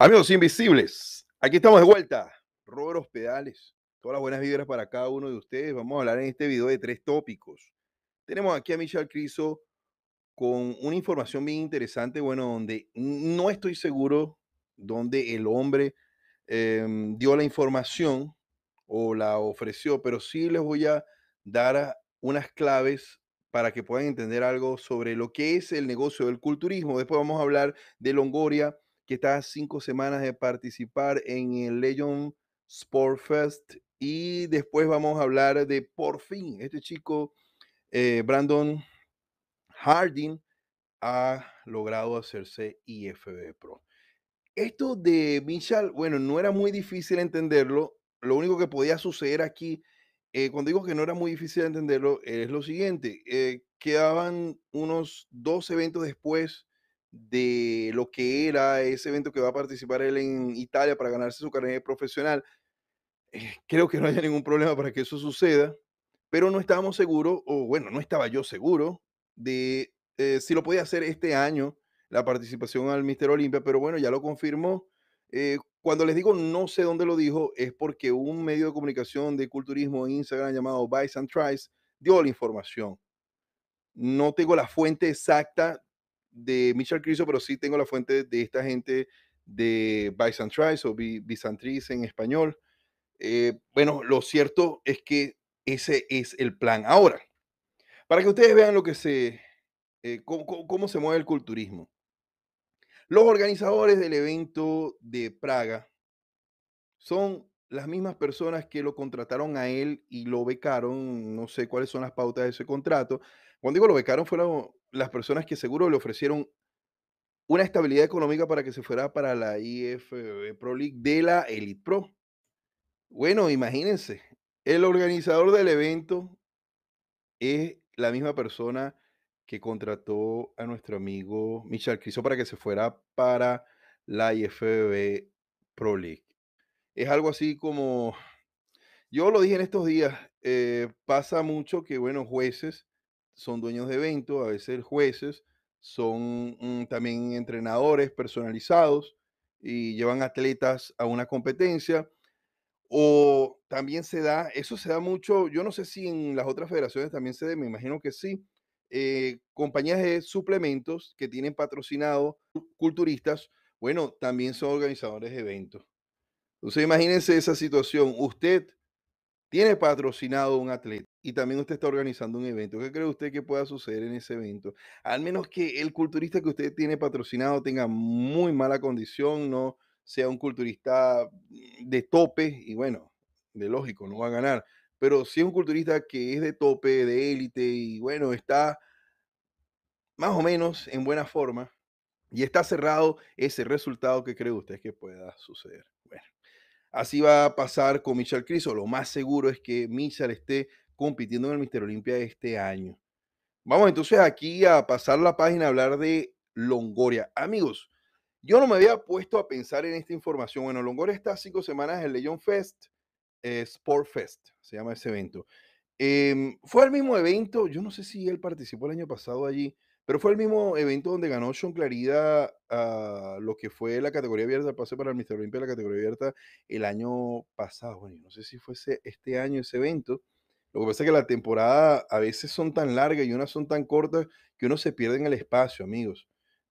Amigos invisibles, aquí estamos de vuelta. Robert Hospedales, todas las buenas vibras para cada uno de ustedes. Vamos a hablar en este video de tres tópicos. Tenemos aquí a Michelle Criso, con una información bien interesante, bueno, donde no estoy seguro donde el hombre em, dio la información o la ofreció, pero sí les voy a dar unas claves para que puedan entender algo sobre lo que es el negocio del culturismo. Después vamos a hablar de Longoria, que está a cinco semanas de participar en el Legion Sport Fest. Y después vamos a hablar de por fin, este chico, eh, Brandon Harding ha logrado hacerse IFB Pro. Esto de Michal, bueno, no era muy difícil entenderlo. Lo único que podía suceder aquí, eh, cuando digo que no era muy difícil entenderlo, es lo siguiente. Eh, quedaban unos dos eventos después de lo que era ese evento que va a participar él en Italia para ganarse su carrera profesional. Eh, creo que no haya ningún problema para que eso suceda, pero no estábamos seguros, o bueno, no estaba yo seguro, de eh, si lo podía hacer este año, la participación al Mister Olimpia, pero bueno, ya lo confirmó. Eh, cuando les digo no sé dónde lo dijo, es porque un medio de comunicación de culturismo en Instagram llamado Vice and Tries dio la información. No tengo la fuente exacta de Michel Criso, pero sí tengo la fuente de esta gente de Vice and Tries o Trice en español. Eh, bueno, lo cierto es que ese es el plan. Ahora, para que ustedes vean lo que se, eh, cómo, se mueve el culturismo. Los organizadores del evento de Praga son las mismas personas que lo contrataron a él y lo becaron, no sé cuáles son las pautas de ese contrato. Cuando digo lo becaron, fueron las personas que seguro le ofrecieron una estabilidad económica para que se fuera para la IF Pro League de la Elite Pro. Bueno, imagínense, el organizador del evento es la misma persona que contrató a nuestro amigo Michel Criso para que se fuera para la IFBB Pro League. Es algo así como, yo lo dije en estos días, eh, pasa mucho que, bueno, jueces son dueños de eventos, a veces jueces son mm, también entrenadores personalizados y llevan atletas a una competencia o también se da, eso se da mucho, yo no sé si en las otras federaciones también se da, me imagino que sí, eh, compañías de suplementos que tienen patrocinado, culturistas, bueno, también son organizadores de eventos. Entonces imagínense esa situación, usted tiene patrocinado un atleta y también usted está organizando un evento. ¿Qué cree usted que pueda suceder en ese evento? Al menos que el culturista que usted tiene patrocinado tenga muy mala condición, no, sea un culturista de tope, y bueno, de lógico, no va a ganar. Pero si es un culturista que es de tope, de élite, y bueno, está más o menos en buena forma, y está cerrado ese resultado que cree usted que pueda suceder. Bueno, así va a pasar con Michel Criso. Lo más seguro es que Michel esté compitiendo en el Mister Olimpia este año. Vamos entonces aquí a pasar la página a hablar de Longoria. Amigos, yo no me había puesto a pensar en esta información. Bueno, Longor está cinco semanas en Legion Fest, eh, Sport Fest, se llama ese evento. Em, fue el mismo evento, yo no sé si él participó el año pasado allí, pero fue el mismo evento donde ganó Sean Clarida lo que fue la categoría abierta, pasé pase para el Mr. Olympia, la categoría abierta el año pasado. Bueno, yo no sé si fuese este año ese evento. Lo que pasa es que la temporada a veces son tan largas y unas son tan cortas que uno se pierde en el espacio, amigos.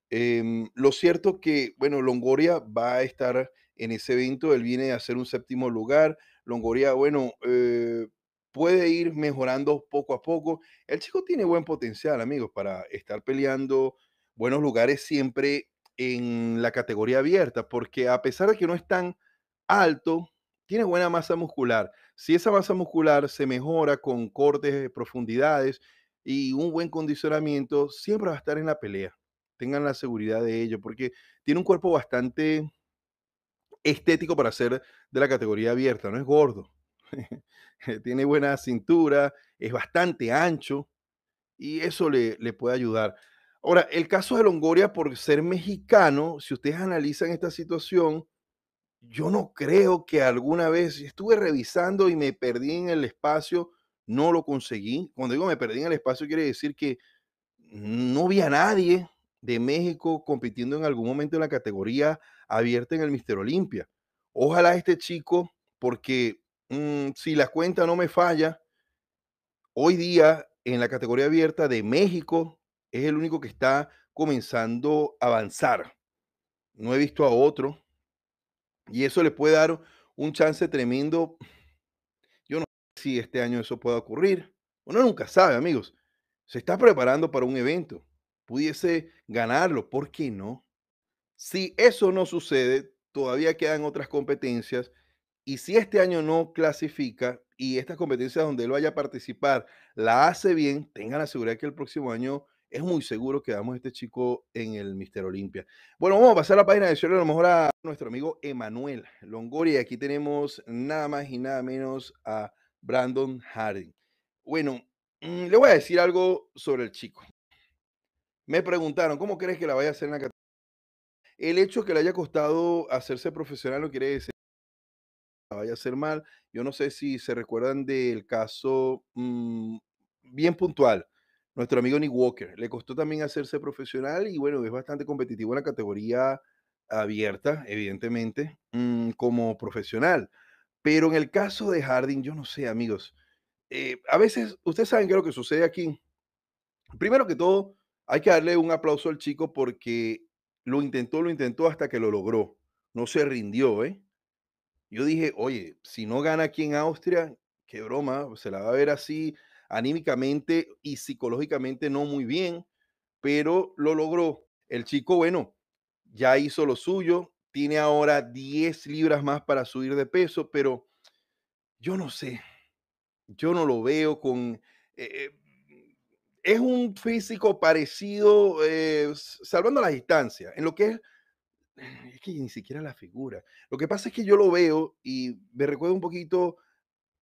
Em, lo cierto que, bueno, Longoria va a estar en ese evento, él viene a ser un séptimo lugar, Longoria, bueno, eh, puede ir mejorando poco a poco. El chico tiene buen potencial, amigos, para estar peleando buenos lugares siempre en la categoría abierta, porque a pesar de que no es tan alto, tiene buena masa muscular. Si esa masa muscular se mejora con cortes, de profundidades y un buen condicionamiento, siempre va a estar en la pelea tengan la seguridad de ello, porque tiene un cuerpo bastante estético para ser de la categoría abierta, no es gordo, tiene buena cintura, es bastante ancho y eso le, puede ayudar. Ahora, el caso de Longoria por ser mexicano, si ustedes analizan esta situación, yo no creo que alguna vez estuve revisando y me perdí en el espacio, no lo conseguí. Cuando digo me perdí en el espacio, quiere decir que no vi a nadie de México compitiendo en algún momento en la categoría abierta en el Mister Olimpia. Ojalá este chico, porque mm, si la cuenta no me falla, hoy día en la categoría abierta de México es el único que está comenzando a avanzar. No he visto a otro. Y eso le puede dar un chance tremendo. Yo no sé si este año eso pueda ocurrir. Uno nunca sabe, amigos. Se está preparando para un evento pudiese ganarlo. ¿Por qué no? Si eso no sucede, todavía quedan otras competencias. Y si este año no clasifica y estas competencias donde él vaya a participar la hace bien, tengan la seguridad que el próximo año es muy seguro que damos a este chico en el Mister Olimpia. Bueno, vamos a pasar a la página de Cielo, a lo mejor a nuestro amigo Emanuel Longoria. Y aquí tenemos nada más y nada menos a Brandon Harding. Bueno, mm, le voy a decir algo sobre el chico. Me preguntaron, ¿cómo crees que la vaya a hacer en la categoría? El hecho que le haya costado hacerse profesional no quiere decir que la vaya a hacer mal. Yo no sé si se recuerdan del caso mm, bien puntual. Nuestro amigo Nick Walker le costó también hacerse profesional y bueno, es bastante competitivo en la categoría abierta, evidentemente, mm, como profesional. Pero en el caso de Harding, yo no sé, amigos. Eh, a veces, ustedes saben qué es lo que sucede aquí. Primero que todo, hay que darle un aplauso al chico porque lo intentó, lo intentó hasta que lo logró. No se rindió, ¿eh? Yo dije, oye, si no gana aquí en Austria, qué broma, pues, se la va a ver así anímicamente y psicológicamente no muy bien, pero lo logró. El chico, bueno, ya hizo lo suyo, tiene ahora 10 libras más para subir de peso, pero yo no sé, yo no lo veo con... Eh, eh, es un físico parecido, eh, salvando las distancias, en lo que es, eh, es que ni siquiera la figura. Lo que pasa es que yo lo veo y me recuerda un poquito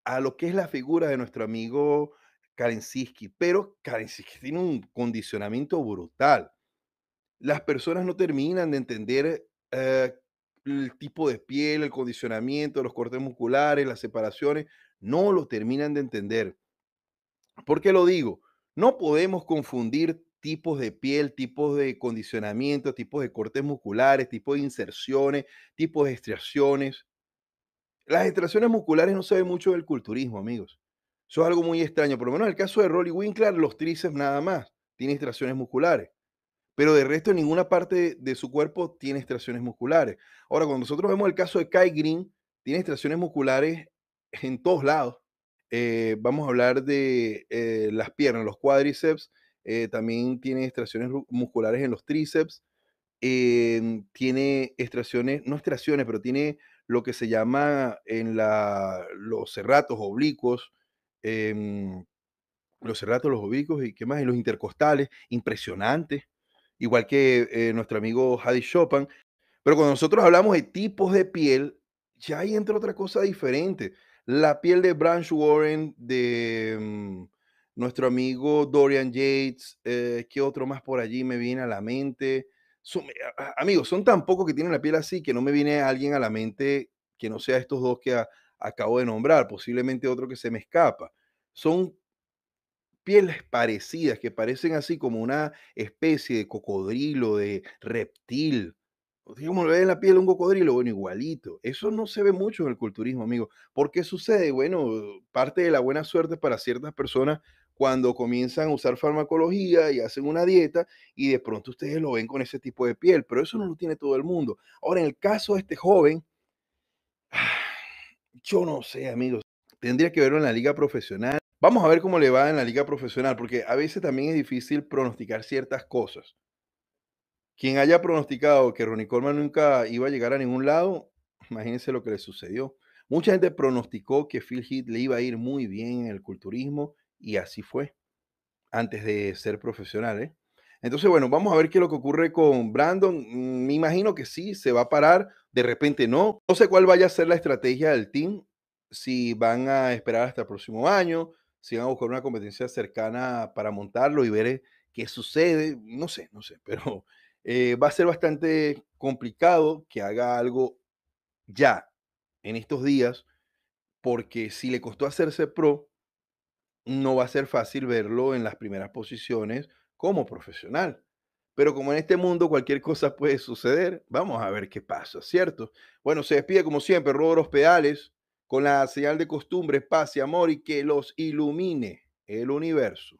a lo que es la figura de nuestro amigo Karensiski, pero Karensiski tiene un condicionamiento brutal. Las personas no terminan de entender eh, el tipo de piel, el condicionamiento, los cortes musculares, las separaciones, no lo terminan de entender. ¿Por qué lo digo? No podemos confundir tipos de piel, tipos de condicionamiento, tipos de cortes musculares, tipos de inserciones, tipos de extracciones. Las extracciones musculares no se mucho del culturismo, amigos. Eso es algo muy extraño. Por lo menos en el caso de Rolly Winkler, los tríceps nada más. Tiene extracciones musculares. Pero de resto, ninguna parte de su cuerpo tiene extracciones musculares. Ahora, cuando nosotros vemos el caso de Kai Green, tiene extracciones musculares en todos lados. Eh, vamos a hablar de eh, las piernas, los cuádriceps. Eh, también tiene extracciones musculares en los tríceps. tiene extracciones, no extracciones, pero tiene lo que se llama en la, los cerratos oblicuos, em, los cerratos, los oblicuos y qué más, en los intercostales, impresionante, igual que nuestro amigo Hadi Chopin. Pero cuando nosotros hablamos de tipos de piel, ya ahí entra otra cosa diferente. La piel de Branch Warren, de mm, nuestro amigo Dorian Yates, eh, ¿qué otro más por allí me viene a la mente? Eh, amigos, son tan pocos que tienen la piel así que no me viene alguien a la mente que no sea estos dos que acabo de nombrar, posiblemente otro que se me escapa. Son pieles parecidas, que parecen así como una especie de cocodrilo, de reptil, como le ve en la piel un cocodrilo, bueno, igualito. Eso no se ve mucho en el culturismo, amigo. ¿Por qué sucede? Bueno, parte de la buena suerte para ciertas personas cuando comienzan a usar farmacología y hacen una dieta y de pronto ustedes lo ven con ese tipo de piel, pero eso no lo tiene todo el mundo. Ahora, en el caso de este joven, yo no sé, amigos, tendría que verlo en la liga profesional. Vamos a ver cómo le va en la liga profesional, porque a veces también es difícil pronosticar ciertas cosas. Quien haya pronosticado que Ronnie Coleman nunca iba a llegar a ningún lado, imagínense lo que le sucedió. Mucha gente pronosticó que Phil Heath le iba a ir muy bien en el culturismo y así fue, antes de ser profesional. ¿eh? Entonces, bueno, vamos a ver qué es lo que ocurre con Brandon. Mm, me imagino que sí, se va a parar, de repente no. No sé cuál vaya a ser la estrategia del team, si van a esperar hasta el próximo año, si van a buscar una competencia cercana para montarlo y ver eh, qué sucede, no sé, no sé, pero eh, va a ser bastante complicado que haga algo ya en estos días, porque si le costó hacerse pro, no va a ser fácil verlo en las primeras posiciones como profesional. Pero como en este mundo cualquier cosa puede suceder, vamos a ver qué pasa, ¿cierto? Bueno, se despide como siempre los Pedales con la señal de costumbre, paz y amor y que los ilumine el universo.